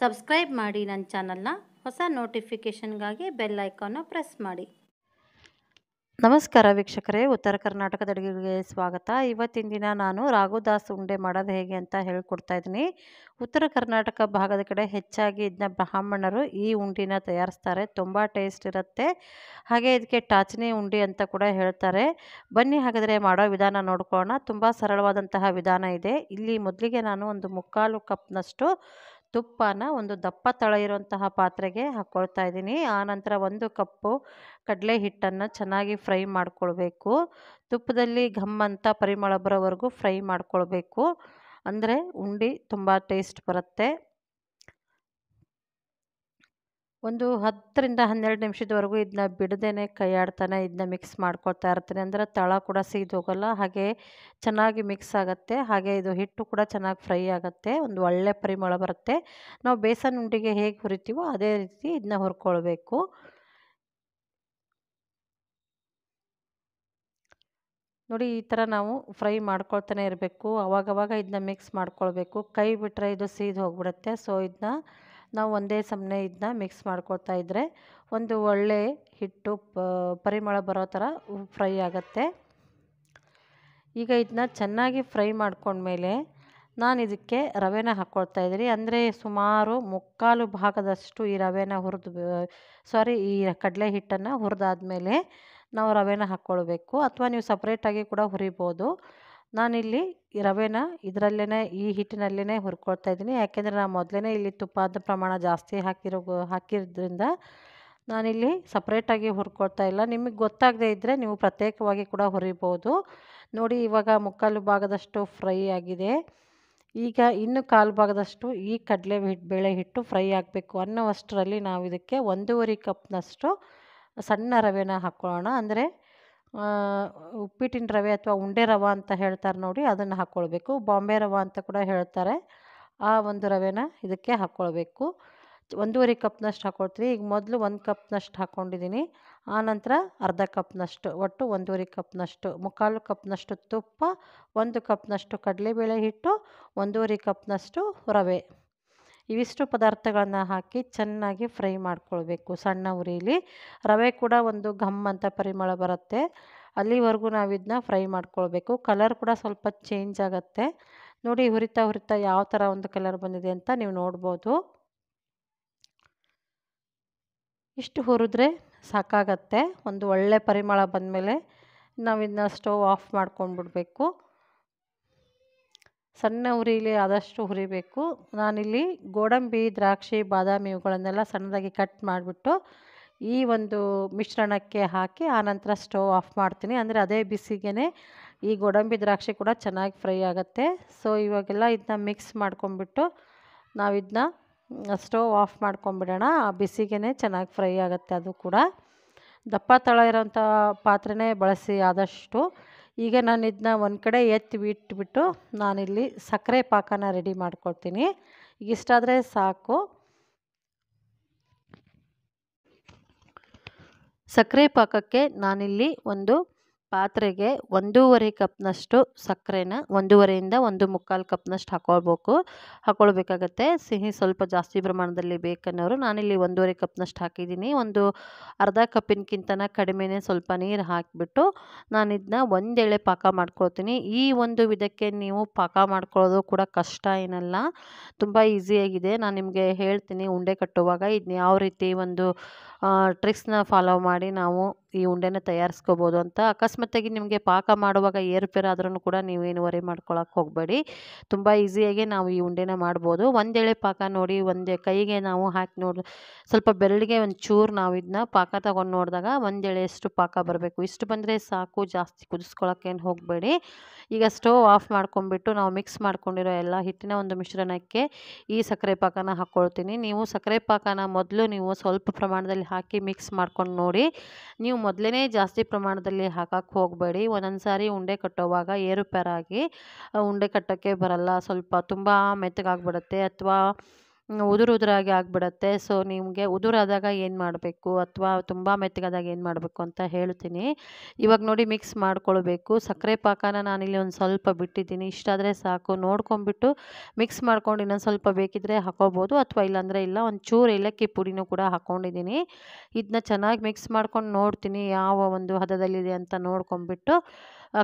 subscribe ಮಾಡಿ ನನ್ನ ಚಾನಲ್ನ ಹೊಸ ನೋಟಿಫಿಕೇಷನ್ಗಾಗಿ ಬೆಲ್ ಐಕಾನ ಪ್ರೆಸ್ ಮಾಡಿ ನಮಸ್ಕಾರ ವೀಕ್ಷಕರೇ ಉತ್ತರ ಕರ್ನಾಟಕದ ಅಡುಗೆಗೆ ಸ್ವಾಗತ ಇವತ್ತಿನ ದಿನ ನಾನು ರಾಘುದಾಸ್ ಉಂಡೆ ಮಾಡೋದು ಹೇಗೆ ಅಂತ ಹೇಳ್ಕೊಡ್ತಾ ಇದ್ದೀನಿ ಉತ್ತರ ಕರ್ನಾಟಕ ಭಾಗದ ಕಡೆ ಹೆಚ್ಚಾಗಿ ಇದನ್ನ ಬ್ರಾಹ್ಮಣರು ಈ ಉಂಡಿನ ತಯಾರಿಸ್ತಾರೆ ತುಂಬ ಟೇಸ್ಟ್ ಇರುತ್ತೆ ಹಾಗೆ ಇದಕ್ಕೆ ಟಾಚನೆ ಉಂಡೆ ಅಂತ ಕೂಡ ಹೇಳ್ತಾರೆ ಬನ್ನಿ ಹಾಗಾದರೆ ಮಾಡೋ ವಿಧಾನ ನೋಡ್ಕೋಣ ತುಂಬ ಸರಳವಾದಂತಹ ವಿಧಾನ ಇದೆ ಇಲ್ಲಿ ಮೊದಲಿಗೆ ನಾನು ಒಂದು ಮುಕ್ಕಾಲು ಕಪ್ನಷ್ಟು ತುಪ್ಪನ ಒಂದು ದಪ್ಪ ತಳ ಇರುವಂತಹ ಪಾತ್ರೆಗೆ ಹಾಕ್ಕೊಳ್ತಾ ಇದ್ದೀನಿ ಆನಂತರ ಒಂದು ಕಪ್ಪು ಕಡಲೆ ಹಿಟ್ಟನ್ನು ಚೆನ್ನಾಗಿ ಫ್ರೈ ಮಾಡಿಕೊಳ್ಬೇಕು ತುಪ್ಪದಲ್ಲಿ ಘಮ್ ಅಂತ ಪರಿಮಳ ಬರೋವರೆಗೂ ಫ್ರೈ ಮಾಡಿಕೊಳ್ಬೇಕು ಅಂದರೆ ಉಂಡೆ ತುಂಬ ಟೇಸ್ಟ್ ಬರುತ್ತೆ ಒಂದು ಹತ್ತರಿಂದ ಹನ್ನೆರಡು ನಿಮಿಷದವರೆಗೂ ಇದನ್ನ ಬಿಡದೇನೆ ಕೈಯಾಡ್ತಾನೆ ಇದನ್ನ ಮಿಕ್ಸ್ ಮಾಡ್ಕೊಳ್ತಾ ಇರ್ತೀನಿ ಅಂದರೆ ತಳ ಕೂಡ ಸೀದೋಗಲ್ಲ ಹಾಗೆ ಚೆನ್ನಾಗಿ ಮಿಕ್ಸ್ ಆಗುತ್ತೆ ಹಾಗೆ ಇದು ಹಿಟ್ಟು ಕೂಡ ಚೆನ್ನಾಗಿ ಫ್ರೈ ಆಗುತ್ತೆ ಒಂದು ಒಳ್ಳೆ ಪರಿಮಳ ಬರುತ್ತೆ ನಾವು ಬೇಸನ್ ಉಂಡಿಗೆ ಹೇಗೆ ಹುರಿತೀವೋ ಅದೇ ರೀತಿ ಇದನ್ನ ಹುರ್ಕೊಳ್ಬೇಕು ನೋಡಿ ಈ ಥರ ನಾವು ಫ್ರೈ ಮಾಡ್ಕೊಳ್ತಾನೆ ಇರಬೇಕು ಅವಾಗವಾಗ ಇದನ್ನ ಮಿಕ್ಸ್ ಮಾಡ್ಕೊಳ್ಬೇಕು ಕೈ ಬಿಟ್ಟರೆ ಇದು ಸೀದು ಹೋಗಿಬಿಡುತ್ತೆ ಸೊ ಇದನ್ನ ನಾವು ಒಂದೇ ಸಮನೆ ಇದನ್ನ ಮಿಕ್ಸ್ ಮಾಡ್ಕೊಳ್ತಾ ಇದ್ದರೆ ಒಂದು ಒಳ್ಳೆ ಹಿಟ್ಟು ಪರಿಮಳ ಬರೋ ಥರ ಫ್ರೈ ಆಗುತ್ತೆ ಈಗ ಇದನ್ನ ಚೆನ್ನಾಗಿ ಫ್ರೈ ಮಾಡಿಕೊಂಡ್ಮೇಲೆ ನಾನು ಇದಕ್ಕೆ ರವೆನ ಹಾಕ್ಕೊಳ್ತಾ ಇದ್ದೀನಿ ಅಂದರೆ ಸುಮಾರು ಮುಕ್ಕಾಲು ಭಾಗದಷ್ಟು ಈ ರವೆನ ಹುರಿದು ಸಾರಿ ಈ ಕಡಲೆ ಹಿಟ್ಟನ್ನು ಹುರಿದಾದ್ಮೇಲೆ ನಾವು ರವೆನ ಹಾಕ್ಕೊಳ್ಬೇಕು ಅಥವಾ ನೀವು ಸಪ್ರೇಟಾಗಿ ಕೂಡ ಹುರಿಬೋದು ನಾನಿಲ್ಲಿ ರವೆನ ಇದರಲ್ಲೇ ಈ ಹಿಟ್ಟಿನಲ್ಲೇ ಹುರ್ಕೊಳ್ತಾ ಇದ್ದೀನಿ ಯಾಕೆಂದರೆ ನಾನು ಮೊದಲೇ ಇಲ್ಲಿ ತುಪ್ಪದ ಪ್ರಮಾಣ ಜಾಸ್ತಿ ಹಾಕಿರೋ ಹಾಕಿರೋದ್ರಿಂದ ನಾನಿಲ್ಲಿ ಸಪ್ರೇಟಾಗಿ ಹುರ್ಕೊಳ್ತಾ ಇಲ್ಲ ನಿಮಗೆ ಗೊತ್ತಾಗದೇ ಇದ್ದರೆ ನೀವು ಪ್ರತ್ಯೇಕವಾಗಿ ಕೂಡ ಹುರಿಬೋದು ನೋಡಿ ಇವಾಗ ಮುಕ್ಕಾಲು ಭಾಗದಷ್ಟು ಫ್ರೈ ಆಗಿದೆ ಈಗ ಇನ್ನು ಕಾಲು ಭಾಗದಷ್ಟು ಈ ಕಡಲೆ ಹಿಟ್ಟು ಬೇಳೆ ಹಿಟ್ಟು ಫ್ರೈ ಆಗಬೇಕು ಅನ್ನೋವಷ್ಟರಲ್ಲಿ ನಾವು ಇದಕ್ಕೆ ಒಂದೂವರೆ ಕಪ್ನಷ್ಟು ಸಣ್ಣ ರವೆನ ಹಾಕ್ಕೊಳ್ಳೋಣ ಅಂದರೆ ಉಪ್ಪಿಟ್ಟಿನ ರವೆ ಅಥವಾ ಉಂಡೆ ರವೆ ಅಂತ ಹೇಳ್ತಾರೆ ನೋಡಿ ಅದನ್ನು ಹಾಕ್ಕೊಳ್ಬೇಕು ಬಾಂಬೆ ರವೆ ಅಂತ ಕೂಡ ಹೇಳ್ತಾರೆ ಆ ಒಂದು ರವೆನ ಇದಕ್ಕೆ ಹಾಕ್ಕೊಳ್ಬೇಕು ಒಂದೂವರೆ ಕಪ್ನಷ್ಟು ಹಾಕ್ಕೊಳ್ತೀನಿ ಈಗ ಮೊದಲು ಒಂದು ಕಪ್ನಷ್ಟು ಹಾಕ್ಕೊಂಡಿದ್ದೀನಿ ಆನಂತರ ಅರ್ಧ ಕಪ್ನಷ್ಟು ಒಟ್ಟು ಒಂದೂವರೆ ಕಪ್ನಷ್ಟು ಮುಕ್ಕಾಲು ಕಪ್ನಷ್ಟು ತುಪ್ಪ ಒಂದು ಕಪ್ನಷ್ಟು ಕಡಲೆಬೇಳೆ ಹಿಟ್ಟು ಒಂದೂವರೆ ಕಪ್ನಷ್ಟು ರವೆ ಇವಿಷ್ಟು ಪದಾರ್ಥಗಳನ್ನು ಹಾಕಿ ಚೆನ್ನಾಗಿ ಫ್ರೈ ಮಾಡ್ಕೊಳ್ಬೇಕು ಸಣ್ಣ ಉರಿಲಿ ರವೆ ಕೂಡ ಒಂದು ಘಮ್ ಅಂತ ಪರಿಮಳ ಬರುತ್ತೆ ಅಲ್ಲಿವರೆಗೂ ನಾವು ಇದನ್ನ ಫ್ರೈ ಮಾಡ್ಕೊಳ್ಬೇಕು ಕಲರ್ ಕೂಡ ಸ್ವಲ್ಪ ಚೇಂಜ್ ಆಗುತ್ತೆ ನೋಡಿ ಹುರಿತಾ ಹುರಿತಾ ಯಾವ ಥರ ಒಂದು ಕಲರ್ ಬಂದಿದೆ ಅಂತ ನೀವು ನೋಡ್ಬೋದು ಇಷ್ಟು ಹುರಿದ್ರೆ ಸಾಕಾಗತ್ತೆ ಒಂದು ಒಳ್ಳೆ ಪರಿಮಳ ಬಂದಮೇಲೆ ನಾವು ಇದನ್ನ ಆಫ್ ಮಾಡ್ಕೊಂಡ್ಬಿಡ್ಬೇಕು ಸಣ್ಣ ಉರಿಲಿ ಆದಷ್ಟು ಹುರಿಬೇಕು ನಾನಿಲ್ಲಿ ಗೋಡಂಬಿ ದ್ರಾಕ್ಷಿ ಬಾದಾಮಿ ಇವುಗಳನ್ನೆಲ್ಲ ಸಣ್ಣದಾಗಿ ಕಟ್ ಮಾಡಿಬಿಟ್ಟು ಈ ಒಂದು ಮಿಶ್ರಣಕ್ಕೆ ಹಾಕಿ ಆನಂತರ ಸ್ಟವ್ ಆಫ್ ಮಾಡ್ತೀನಿ ಅಂದರೆ ಅದೇ ಬಿಸಿಗೆ ಈ ಗೋಡಂಬಿ ದ್ರಾಕ್ಷಿ ಕೂಡ ಚೆನ್ನಾಗಿ ಫ್ರೈ ಆಗುತ್ತೆ ಸೊ ಇವಾಗೆಲ್ಲ ಇದನ್ನ ಮಿಕ್ಸ್ ಮಾಡ್ಕೊಂಬಿಟ್ಟು ಇದನ್ನ ಸ್ಟವ್ ಆಫ್ ಮಾಡ್ಕೊಂಬಿಡೋಣ ಆ ಬಿಸಿಗೇನೆ ಚೆನ್ನಾಗಿ ಫ್ರೈ ಆಗುತ್ತೆ ಅದು ಕೂಡ ದಪ್ಪ ತಳ ಇರೋಂಥ ಪಾತ್ರೆನೇ ಬಳಸಿ ಆದಷ್ಟು ಈಗ ನಾನು ಇದನ್ನ ಒಂದು ಕಡೆ ಎತ್ತಿ ಬಿಟ್ಬಿಟ್ಟು ನಾನಿಲ್ಲಿ ಸಕ್ಕರೆ ಪಾಕನ ರೆಡಿ ಮಾಡ್ಕೊಳ್ತೀನಿ ಇಷ್ಟಾದರೆ ಸಾಕು ಸಕ್ಕರೆ ಪಾಕಕ್ಕೆ ನಾನಿಲ್ಲಿ ಒಂದು ಪಾತ್ರೆಗೆ ಒಂದೂವರೆ ಕಪ್ನಷ್ಟು ಸಕ್ಕರೆನ ಒಂದೂವರೆಯಿಂದ ಒಂದು ಮುಕ್ಕಾಲು ಕಪ್ನಷ್ಟು ಹಾಕೊಳ್ಬೇಕು ಹಾಕೊಳ್ಬೇಕಾಗತ್ತೆ ಸಿಹಿ ಸ್ವಲ್ಪ ಜಾಸ್ತಿ ಪ್ರಮಾಣದಲ್ಲಿ ಬೇಕನ್ನೋರು ನಾನಿಲ್ಲಿ ಒಂದೂವರೆ ಕಪ್ನಷ್ಟು ಹಾಕಿದ್ದೀನಿ ಒಂದು ಅರ್ಧ ಕಪ್ಪಿನಕ್ಕಿಂತನ ಕಡಿಮೆನೇ ಸ್ವಲ್ಪ ನೀರು ಹಾಕಿಬಿಟ್ಟು ನಾನಿದನ್ನ ಒಂದೆಳೆ ಪಾಕ ಮಾಡ್ಕೊಳ್ತೀನಿ ಈ ಒಂದು ವಿಧಕ್ಕೆ ನೀವು ಪಾಕ ಮಾಡ್ಕೊಳ್ಳೋದು ಕೂಡ ಕಷ್ಟ ಏನಲ್ಲ ತುಂಬ ಈಸಿಯಾಗಿದೆ ನಾನು ನಿಮಗೆ ಹೇಳ್ತೀನಿ ಉಂಡೆ ಕಟ್ಟುವಾಗ ಇದನ್ನ ಯಾವ ರೀತಿ ಒಂದು ಟ್ರಿಕ್ಸ್ನ ಫಾಲೋ ಮಾಡಿ ನಾವು ಈ ಉಂಡೆನ ತಯಾರಿಸ್ಕೋಬೋದು ಅಂತ ಅಕಸ್ಮಾತ್ತಾಗಿ ನಿಮಗೆ ಪಾಕ ಮಾಡುವಾಗ ಏರುಪೇರು ಆದ್ರೂ ಕೂಡ ನೀವೇನು ವರೆ ಮಾಡ್ಕೊಳಕ್ಕೆ ಹೋಗಬೇಡಿ ತುಂಬ ಈಸಿಯಾಗಿ ನಾವು ಈ ಉಂಡೆನ ಮಾಡ್ಬೋದು ಒಂದೇಳೆ ಪಾಕ ನೋಡಿ ಒಂದೇ ಕೈಗೆ ನಾವು ಹಾಕಿ ನೋಡಿ ಸ್ವಲ್ಪ ಬೆರಳಿಗೆ ಒಂದು ಚೂರು ನಾವು ಇದನ್ನ ಪಾಕ ತಗೊಂಡು ನೋಡಿದಾಗ ಒಂದೇಳೆ ಎಷ್ಟು ಪಾಕ ಬರಬೇಕು ಇಷ್ಟು ಬಂದರೆ ಸಾಕು ಜಾಸ್ತಿ ಕುದಿಸ್ಕೊಳಕ್ಕೇನು ಹೋಗಬೇಡಿ ಈಗ ಸ್ಟೋವ್ ಆಫ್ ಮಾಡ್ಕೊಂಡ್ಬಿಟ್ಟು ನಾವು ಮಿಕ್ಸ್ ಮಾಡ್ಕೊಂಡಿರೋ ಎಲ್ಲ ಹಿಟ್ಟಿನ ಒಂದು ಮಿಶ್ರಣಕ್ಕೆ ಈ ಸಕ್ಕರೆ ಪಾಕನ ಹಾಕ್ಕೊಳ್ತೀನಿ ನೀವು ಸಕ್ಕರೆ ಪಾಕನ ಮೊದಲು ನೀವು ಸ್ವಲ್ಪ ಪ್ರಮಾಣದಲ್ಲಿ ಹಾಕಿ ಮಿಕ್ಸ್ ಮಾಡ್ಕೊಂಡು ನೋಡಿ ನೀವು ಮೊದಲೇ ಜಾಸ್ತಿ ಪ್ರಮಾಣದಲ್ಲಿ ಹಾಕಕ್ಕೆ ಹೋಗಬೇಡಿ ಒಂದೊಂದು ಸಾರಿ ಉಂಡೆ ಕಟ್ಟೋವಾಗ ಏರುಪೇರಾಗಿ ಉಂಡೆ ಕಟ್ಟೋಕ್ಕೆ ಬರಲ್ಲ ಸ್ವಲ್ಪ ತುಂಬ ಮೆತ್ತಗಾಗ್ಬಿಡುತ್ತೆ ಅಥವಾ ಉದುರು ಉದುರಾಗಿ ಆಗಿಬಿಡತ್ತೆ ಸೊ ನಿಮಗೆ ಉದುರಾದಾಗ ಏನು ಮಾಡಬೇಕು ಅಥವಾ ತುಂಬ ಮೆತ್ತಗಾದಾಗ ಏನು ಮಾಡಬೇಕು ಅಂತ ಹೇಳ್ತೀನಿ ಇವಾಗ ನೋಡಿ ಮಿಕ್ಸ್ ಮಾಡ್ಕೊಳ್ಬೇಕು ಸಕ್ಕರೆ ಪಾಕನ ನಾನಿಲ್ಲಿ ಒಂದು ಸ್ವಲ್ಪ ಬಿಟ್ಟಿದ್ದೀನಿ ಇಷ್ಟಾದರೆ ಸಾಕು ನೋಡ್ಕೊಂಬಿಟ್ಟು ಮಿಕ್ಸ್ ಮಾಡ್ಕೊಂಡು ಇನ್ನೊಂದು ಸ್ವಲ್ಪ ಬೇಕಿದ್ರೆ ಹಾಕೋಬೋದು ಅಥವಾ ಇಲ್ಲಾಂದರೆ ಇಲ್ಲ ಒಂದು ಚೂರು ಏಲಕ್ಕಿ ಪುಡಿನೂ ಕೂಡ ಹಾಕ್ಕೊಂಡಿದ್ದೀನಿ ಇದನ್ನ ಚೆನ್ನಾಗಿ ಮಿಕ್ಸ್ ಮಾಡ್ಕೊಂಡು ನೋಡ್ತೀನಿ ಯಾವ ಒಂದು ಹದದಲ್ಲಿದೆ ಅಂತ ನೋಡ್ಕೊಂಬಿಟ್ಟು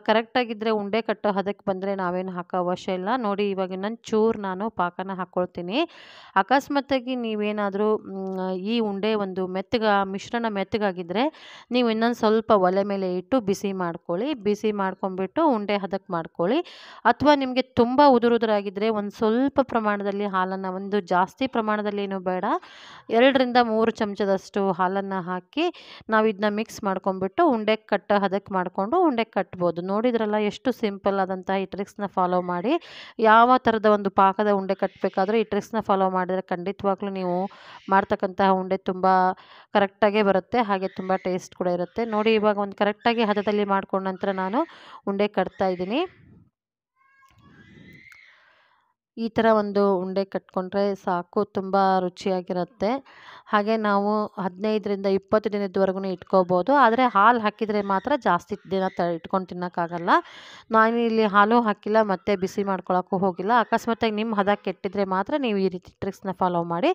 ಕರೆಕ್ಟಾಗಿದ್ದರೆ ಉಂಡೆ ಕಟ್ಟೋ ಹದಕ್ಕೆ ಬಂದರೆ ನಾವೇನು ಹಾಕೋ ಅವಶ್ಯ ಇಲ್ಲ ನೋಡಿ ಇವಾಗ ಇನ್ನೊಂದು ಚೂರು ನಾನು ಪಾಕನ ಹಾಕ್ಕೊಳ್ತೀನಿ ಅಕಸ್ಮಾತ್ತಾಗಿ ನೀವೇನಾದರೂ ಈ ಉಂಡೆ ಒಂದು ಮೆತ್ತಗ ಮಿಶ್ರಣ ಮೆತ್ತಗಾಗಿದ್ದರೆ ನೀವು ಇನ್ನೊಂದು ಸ್ವಲ್ಪ ಒಲೆ ಮೇಲೆ ಇಟ್ಟು ಬಿಸಿ ಮಾಡ್ಕೊಳ್ಳಿ ಬಿಸಿ ಮಾಡ್ಕೊಂಬಿಟ್ಟು ಉಂಡೆ ಹದಕ್ಕೆ ಮಾಡ್ಕೊಳ್ಳಿ ಅಥವಾ ನಿಮಗೆ ತುಂಬ ಉದುರಾಗಿದ್ದರೆ ಒಂದು ಸ್ವಲ್ಪ ಪ್ರಮಾಣದಲ್ಲಿ ಹಾಲನ್ನು ಒಂದು ಜಾಸ್ತಿ ಪ್ರಮಾಣದಲ್ಲಿನೂ ಬೇಡ ಎರಡರಿಂದ ಮೂರು ಚಮಚದಷ್ಟು ಹಾಲನ್ನು ಹಾಕಿ ನಾವು ಇದನ್ನ ಮಿಕ್ಸ್ ಮಾಡ್ಕೊಂಡ್ಬಿಟ್ಟು ಉಂಡೆ ಕಟ್ಟ ಹದಕ್ಕೆ ಮಾಡಿಕೊಂಡು ಉಂಡೆ ಕಟ್ಬೋದು ನೋಡಿದ್ರಲ್ಲ ಎಷ್ಟು ಸಿಂಪಲ್ ಆದಂತಹ ಈ ಟ್ರಿಕ್ಸ್ನ ಫಾಲೋ ಮಾಡಿ ಯಾವ ಥರದ ಒಂದು ಪಾಕದ ಉಂಡೆ ಕಟ್ಟಬೇಕಾದ್ರೂ ಈ ಟ್ರಿಕ್ಸ್ನ ಫಾಲೋ ಮಾಡಿ ಮಾಡಿದ್ರೆ ಖಂಡಿತವಾಗ್ಲೂ ನೀವು ಮಾಡ್ತಕ್ಕಂತಹ ಉಂಡೆ ತುಂಬ ಕರೆಕ್ಟಾಗೇ ಬರುತ್ತೆ ಹಾಗೆ ತುಂಬ ಟೇಸ್ಟ್ ಕೂಡ ಇರುತ್ತೆ ನೋಡಿ ಇವಾಗ ಒಂದು ಕರೆಕ್ಟಾಗಿ ಹದದಲ್ಲಿ ಮಾಡಿಕೊಂಡ ನಂತರ ನಾನು ಉಂಡೆ ಕಟ್ತಾ ಇದ್ದೀನಿ ಈ ಥರ ಒಂದು ಉಂಡೆ ಕಟ್ಕೊಂಡ್ರೆ ಸಾಕು ತುಂಬ ರುಚಿಯಾಗಿರುತ್ತೆ ಹಾಗೆ ನಾವು ಹದಿನೈದರಿಂದ ಇಪ್ಪತ್ತು ದಿನದವರೆಗೂ ಇಟ್ಕೋಬೋದು ಆದರೆ ಹಾಲು ಹಾಕಿದರೆ ಮಾತ್ರ ಜಾಸ್ತಿ ದಿನ ತ ಇಟ್ಕೊಂಡು ತಿನ್ನೋಕ್ಕಾಗಲ್ಲ ನಾನು ಇಲ್ಲಿ ಹಾಲು ಹಾಕಿಲ್ಲ ಮತ್ತು ಬಿಸಿ ಮಾಡ್ಕೊಳ್ಳೋಕ್ಕೂ ಹೋಗಿಲ್ಲ ಅಕಸ್ಮಾತಾಗಿ ನಿಮ್ಮ ಹದ ಕೆಟ್ಟಿದ್ರೆ ಮಾತ್ರ ನೀವು ಈ ರೀತಿ ಟ್ರಿಕ್ಸ್ನ ಫಾಲೋ ಮಾಡಿ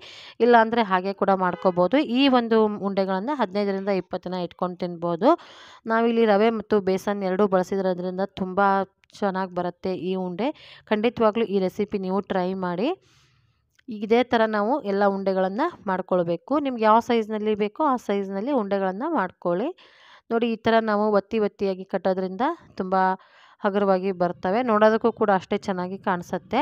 ಇಲ್ಲಾಂದರೆ ಹಾಗೆ ಕೂಡ ಮಾಡ್ಕೋಬೋದು ಈ ಒಂದು ಉಂಡೆಗಳನ್ನು ಹದಿನೈದರಿಂದ ಇಪ್ಪತ್ತು ದಿನ ಇಟ್ಕೊಂಡು ತಿನ್ಬೋದು ನಾವಿಲ್ಲಿ ರವೆ ಮತ್ತು ಬೇಸನ್ ಎರಡೂ ಅದರಿಂದ ತುಂಬ ಚೆನ್ನಾಗಿ ಬರುತ್ತೆ ಈ ಉಂಡೆ ಖಂಡಿತವಾಗ್ಲೂ ಈ ರೆಸಿಪಿ ನೀವು ಟ್ರೈ ಮಾಡಿ ಇದೇ ಥರ ನಾವು ಎಲ್ಲ ಉಂಡೆಗಳನ್ನು ಮಾಡ್ಕೊಳ್ಬೇಕು ನಿಮ್ಗೆ ಯಾವ ಸೈಜ್ನಲ್ಲಿ ಬೇಕೋ ಆ ಸೈಜ್ನಲ್ಲಿ ಉಂಡೆಗಳನ್ನು ಮಾಡ್ಕೊಳ್ಳಿ ನೋಡಿ ಈ ಥರ ನಾವು ಒತ್ತಿ ಒತ್ತಿಯಾಗಿ ಕಟ್ಟೋದ್ರಿಂದ ತುಂಬ ಹಗುರವಾಗಿ ಬರ್ತವೆ ನೋಡೋದಕ್ಕೂ ಕೂಡ ಅಷ್ಟೇ ಚೆನ್ನಾಗಿ ಕಾಣಿಸುತ್ತೆ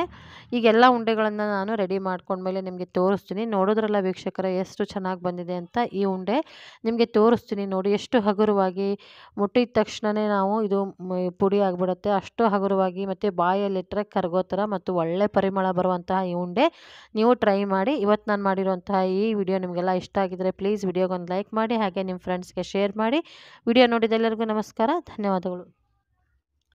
ಈಗೆಲ್ಲ ಉಂಡೆಗಳನ್ನು ನಾನು ರೆಡಿ ಮಾಡ್ಕೊಂಡ್ಮೇಲೆ ನಿಮಗೆ ತೋರಿಸ್ತೀನಿ ನೋಡೋದ್ರಲ್ಲ ವೀಕ್ಷಕರ ಎಷ್ಟು ಚೆನ್ನಾಗಿ ಬಂದಿದೆ ಅಂತ ಈ ಉಂಡೆ ನಿಮಗೆ ತೋರಿಸ್ತೀನಿ ನೋಡಿ ಎಷ್ಟು ಹಗುರವಾಗಿ ಮುಟ್ಟಿದ ತಕ್ಷಣವೇ ನಾವು ಇದು ಪುಡಿ ಆಗಿಬಿಡುತ್ತೆ ಅಷ್ಟು ಹಗುರವಾಗಿ ಮತ್ತು ಬಾಯಲ್ಲಿಟ್ಟರೆ ಕರಗೋ ಥರ ಮತ್ತು ಒಳ್ಳೆ ಪರಿಮಳ ಬರುವಂತಹ ಈ ಉಂಡೆ ನೀವು ಟ್ರೈ ಮಾಡಿ ಇವತ್ತು ನಾನು ಮಾಡಿರುವಂತಹ ಈ ವಿಡಿಯೋ ನಿಮಗೆಲ್ಲ ಇಷ್ಟ ಆಗಿದ್ದರೆ ಪ್ಲೀಸ್ ವಿಡಿಯೋಗೊಂದು ಲೈಕ್ ಮಾಡಿ ಹಾಗೆ ನಿಮ್ಮ ಫ್ರೆಂಡ್ಸ್ಗೆ ಶೇರ್ ಮಾಡಿ ವಿಡಿಯೋ ನೋಡಿದ ಎಲ್ಲರಿಗೂ ನಮಸ್ಕಾರ ಧನ್ಯವಾದಗಳು